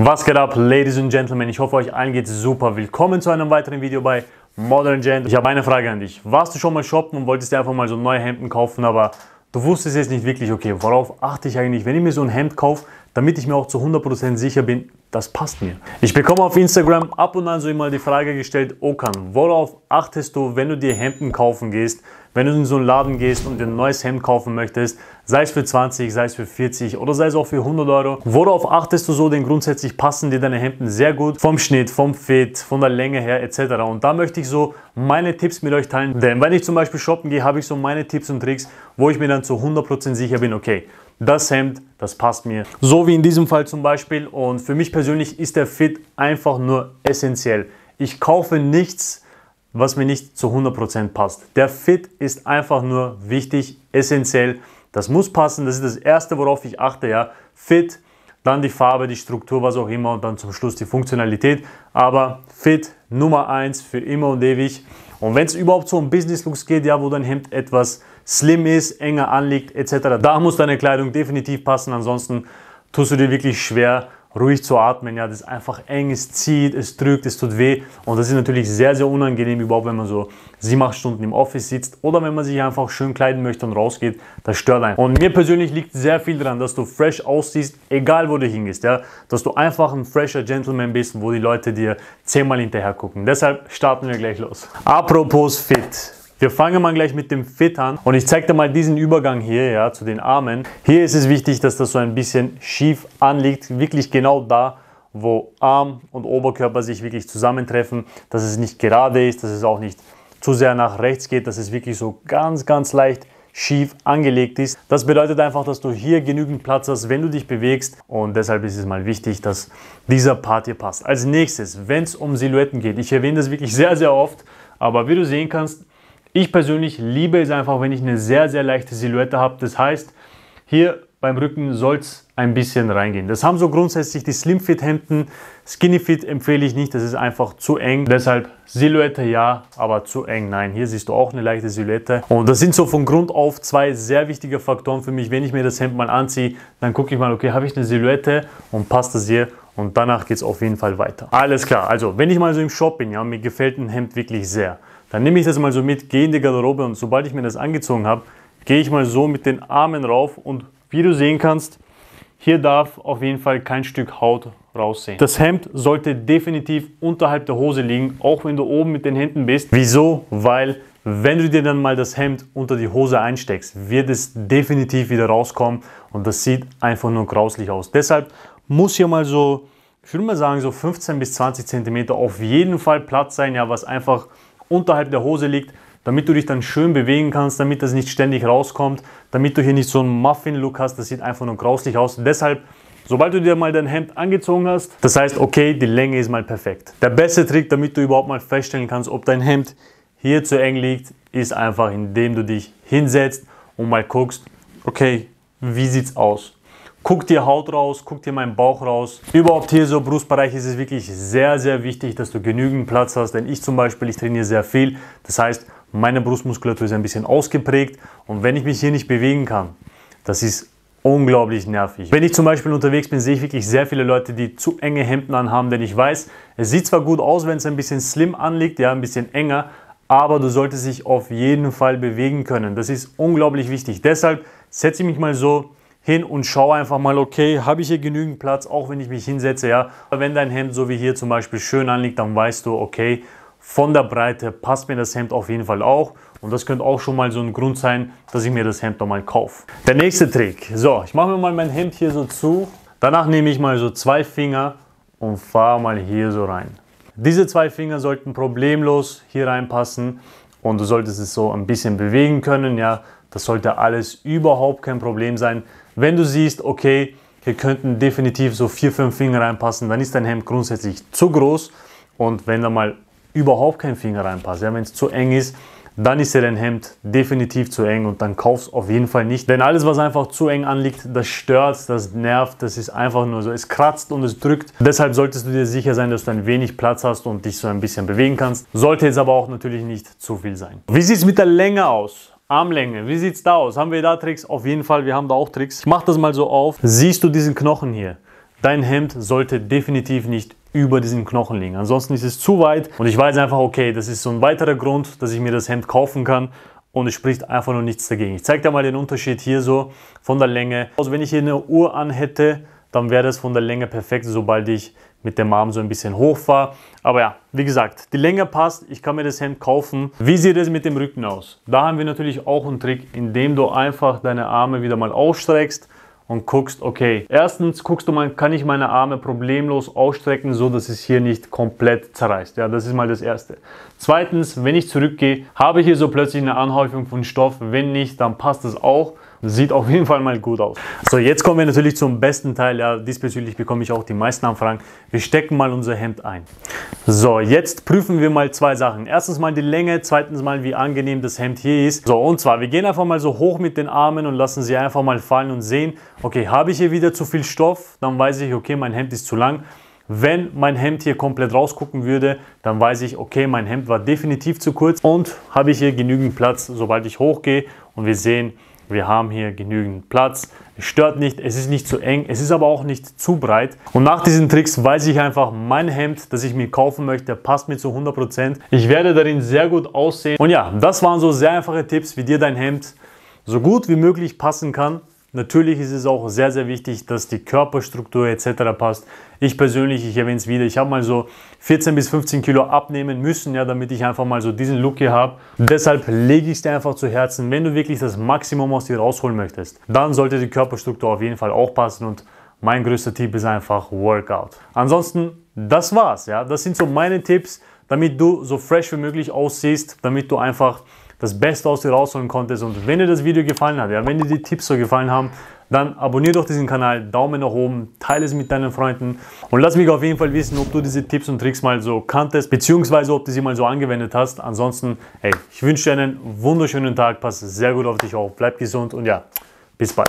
Was geht ab, Ladies and Gentlemen? Ich hoffe, euch allen geht's super. Willkommen zu einem weiteren Video bei Modern Gent. Ich habe eine Frage an dich. Warst du schon mal shoppen und wolltest dir einfach mal so neue Hemden kaufen, aber du wusstest jetzt nicht wirklich, okay, worauf achte ich eigentlich, wenn ich mir so ein Hemd kaufe, damit ich mir auch zu 100% sicher bin, das passt mir. Ich bekomme auf Instagram ab und an so immer die Frage gestellt, Okan, worauf achtest du, wenn du dir Hemden kaufen gehst? Wenn du in so einen Laden gehst und dir ein neues Hemd kaufen möchtest, sei es für 20, sei es für 40 oder sei es auch für 100 Euro, worauf achtest du so? Denn grundsätzlich passen dir deine Hemden sehr gut vom Schnitt, vom Fit, von der Länge her etc. Und da möchte ich so meine Tipps mit euch teilen. Denn wenn ich zum Beispiel shoppen gehe, habe ich so meine Tipps und Tricks, wo ich mir dann zu 100% sicher bin, okay, das Hemd, das passt mir. So wie in diesem Fall zum Beispiel. Und für mich persönlich ist der Fit einfach nur essentiell. Ich kaufe nichts, was mir nicht zu 100% passt. Der Fit ist einfach nur wichtig, essentiell. Das muss passen, das ist das Erste, worauf ich achte. Ja. Fit, dann die Farbe, die Struktur, was auch immer und dann zum Schluss die Funktionalität. Aber Fit Nummer 1 für immer und ewig. Und wenn es überhaupt so um Business Looks geht, ja, wo dein Hemd etwas slim ist, enger anliegt etc., da muss deine Kleidung definitiv passen. Ansonsten tust du dir wirklich schwer, ruhig zu atmen, ja, das ist einfach eng, es zieht, es drückt, es tut weh und das ist natürlich sehr, sehr unangenehm, überhaupt wenn man so sieben, acht Stunden im Office sitzt oder wenn man sich einfach schön kleiden möchte und rausgeht, das stört einen. Und mir persönlich liegt sehr viel daran, dass du fresh aussiehst, egal wo du hingehst, ja, dass du einfach ein fresher Gentleman bist, wo die Leute dir zehnmal hinterher gucken. Deshalb starten wir gleich los. Apropos fit. Wir fangen mal gleich mit dem Fit an und ich zeige dir mal diesen Übergang hier ja, zu den Armen. Hier ist es wichtig, dass das so ein bisschen schief anliegt, wirklich genau da, wo Arm und Oberkörper sich wirklich zusammentreffen, dass es nicht gerade ist, dass es auch nicht zu sehr nach rechts geht, dass es wirklich so ganz, ganz leicht schief angelegt ist. Das bedeutet einfach, dass du hier genügend Platz hast, wenn du dich bewegst und deshalb ist es mal wichtig, dass dieser Part hier passt. Als nächstes, wenn es um Silhouetten geht, ich erwähne das wirklich sehr, sehr oft, aber wie du sehen kannst, ich persönlich liebe es einfach, wenn ich eine sehr, sehr leichte Silhouette habe. Das heißt, hier beim Rücken soll es ein bisschen reingehen. Das haben so grundsätzlich die Slimfit Hemden. Skinnyfit empfehle ich nicht, das ist einfach zu eng. Deshalb Silhouette ja, aber zu eng nein. Hier siehst du auch eine leichte Silhouette. Und das sind so von Grund auf zwei sehr wichtige Faktoren für mich. Wenn ich mir das Hemd mal anziehe, dann gucke ich mal, okay, habe ich eine Silhouette und passt das hier und danach geht es auf jeden Fall weiter. Alles klar, also wenn ich mal so im Shop bin, ja, mir gefällt ein Hemd wirklich sehr dann nehme ich das mal so mit, gehe in die Garderobe und sobald ich mir das angezogen habe, gehe ich mal so mit den Armen rauf und wie du sehen kannst, hier darf auf jeden Fall kein Stück Haut raussehen. Das Hemd sollte definitiv unterhalb der Hose liegen, auch wenn du oben mit den Händen bist. Wieso? Weil wenn du dir dann mal das Hemd unter die Hose einsteckst, wird es definitiv wieder rauskommen und das sieht einfach nur grauslich aus. Deshalb muss hier mal so, ich würde mal sagen, so 15 bis 20 Zentimeter auf jeden Fall Platz sein, ja, was einfach unterhalb der Hose liegt, damit du dich dann schön bewegen kannst, damit das nicht ständig rauskommt, damit du hier nicht so einen Muffin-Look hast, das sieht einfach nur grauslich aus. Deshalb Sobald du dir mal dein Hemd angezogen hast, das heißt, okay, die Länge ist mal perfekt. Der beste Trick, damit du überhaupt mal feststellen kannst, ob dein Hemd hier zu eng liegt, ist einfach, indem du dich hinsetzt und mal guckst, okay, wie sieht's aus? Guck dir Haut raus, guck dir meinen Bauch raus. Überhaupt hier so Brustbereich ist es wirklich sehr, sehr wichtig, dass du genügend Platz hast. Denn ich zum Beispiel, ich trainiere sehr viel. Das heißt, meine Brustmuskulatur ist ein bisschen ausgeprägt. Und wenn ich mich hier nicht bewegen kann, das ist unglaublich nervig. Wenn ich zum Beispiel unterwegs bin, sehe ich wirklich sehr viele Leute, die zu enge Hemden anhaben, denn ich weiß, es sieht zwar gut aus, wenn es ein bisschen slim anliegt, ja, ein bisschen enger, aber du solltest dich auf jeden Fall bewegen können. Das ist unglaublich wichtig. Deshalb setze ich mich mal so hin und schaue einfach mal, okay, habe ich hier genügend Platz, auch wenn ich mich hinsetze, ja. Wenn dein Hemd so wie hier zum Beispiel schön anliegt, dann weißt du, okay, von der Breite passt mir das Hemd auf jeden Fall auch. Und das könnte auch schon mal so ein Grund sein, dass ich mir das Hemd nochmal kaufe. Der nächste Trick. So, ich mache mir mal mein Hemd hier so zu. Danach nehme ich mal so zwei Finger und fahre mal hier so rein. Diese zwei Finger sollten problemlos hier reinpassen und du solltest es so ein bisschen bewegen können, ja. Das sollte alles überhaupt kein Problem sein. Wenn du siehst, okay, hier könnten definitiv so vier, fünf Finger reinpassen, dann ist dein Hemd grundsätzlich zu groß. Und wenn da mal überhaupt kein Finger reinpasst, ja, wenn es zu eng ist, dann ist ja dein Hemd definitiv zu eng und dann kauf es auf jeden Fall nicht. Denn alles, was einfach zu eng anliegt, das stört, das nervt, das ist einfach nur so, es kratzt und es drückt. Deshalb solltest du dir sicher sein, dass du ein wenig Platz hast und dich so ein bisschen bewegen kannst. Sollte jetzt aber auch natürlich nicht zu viel sein. Wie sieht es mit der Länge aus? Armlänge, wie sieht es da aus? Haben wir da Tricks? Auf jeden Fall, wir haben da auch Tricks. Ich mache das mal so auf. Siehst du diesen Knochen hier? Dein Hemd sollte definitiv nicht über diesen Knochen liegen. Ansonsten ist es zu weit und ich weiß einfach, okay, das ist so ein weiterer Grund, dass ich mir das Hemd kaufen kann und es spricht einfach nur nichts dagegen. Ich zeige dir mal den Unterschied hier so von der Länge. Also wenn ich hier eine Uhr an hätte, dann wäre das von der Länge perfekt, sobald ich mit dem Arm so ein bisschen hoch war. Aber ja, wie gesagt, die Länge passt, ich kann mir das Hemd kaufen. Wie sieht es mit dem Rücken aus? Da haben wir natürlich auch einen Trick, indem du einfach deine Arme wieder mal ausstreckst und guckst, okay, erstens guckst du mal, kann ich meine Arme problemlos ausstrecken, so dass es hier nicht komplett zerreißt. Ja, das ist mal das Erste. Zweitens, wenn ich zurückgehe, habe ich hier so plötzlich eine Anhäufung von Stoff. Wenn nicht, dann passt das auch. Sieht auf jeden Fall mal gut aus. So, jetzt kommen wir natürlich zum besten Teil. Ja, diesbezüglich bekomme ich auch die meisten Anfragen. Wir stecken mal unser Hemd ein. So, jetzt prüfen wir mal zwei Sachen. Erstens mal die Länge, zweitens mal wie angenehm das Hemd hier ist. So, und zwar, wir gehen einfach mal so hoch mit den Armen und lassen sie einfach mal fallen und sehen, okay, habe ich hier wieder zu viel Stoff? Dann weiß ich, okay, mein Hemd ist zu lang. Wenn mein Hemd hier komplett rausgucken würde, dann weiß ich, okay, mein Hemd war definitiv zu kurz und habe ich hier genügend Platz, sobald ich hochgehe und wir sehen, wir haben hier genügend Platz, es stört nicht, es ist nicht zu eng, es ist aber auch nicht zu breit. Und nach diesen Tricks weiß ich einfach, mein Hemd, das ich mir kaufen möchte, passt mir zu 100%. Ich werde darin sehr gut aussehen. Und ja, das waren so sehr einfache Tipps, wie dir dein Hemd so gut wie möglich passen kann. Natürlich ist es auch sehr, sehr wichtig, dass die Körperstruktur etc. passt. Ich persönlich, ich erwähne es wieder, ich habe mal so 14 bis 15 Kilo abnehmen müssen, ja, damit ich einfach mal so diesen Look hier habe. Deshalb lege ich es dir einfach zu Herzen, wenn du wirklich das Maximum aus dir rausholen möchtest, dann sollte die Körperstruktur auf jeden Fall auch passen und mein größter Tipp ist einfach Workout. Ansonsten, das war's, ja. Das sind so meine Tipps, damit du so fresh wie möglich aussiehst, damit du einfach das Beste aus dir rausholen konntest. Und wenn dir das Video gefallen hat, ja, wenn dir die Tipps so gefallen haben, dann abonniere doch diesen Kanal, Daumen nach oben, teile es mit deinen Freunden und lass mich auf jeden Fall wissen, ob du diese Tipps und Tricks mal so kanntest, beziehungsweise ob du sie mal so angewendet hast. Ansonsten, hey, ich wünsche dir einen wunderschönen Tag, pass sehr gut auf dich auf, bleib gesund und ja, bis bald.